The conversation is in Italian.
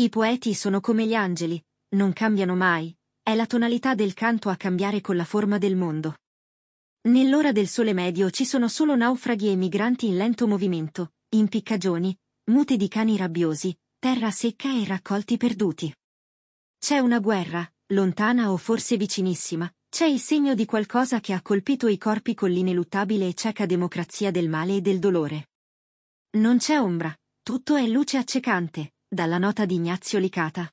I poeti sono come gli angeli, non cambiano mai, è la tonalità del canto a cambiare con la forma del mondo. Nell'ora del sole medio ci sono solo naufraghi e migranti in lento movimento, impiccagioni, mute di cani rabbiosi, terra secca e raccolti perduti. C'è una guerra, lontana o forse vicinissima, c'è il segno di qualcosa che ha colpito i corpi con l'ineluttabile e cieca democrazia del male e del dolore. Non c'è ombra, tutto è luce accecante, dalla nota di Ignazio Licata.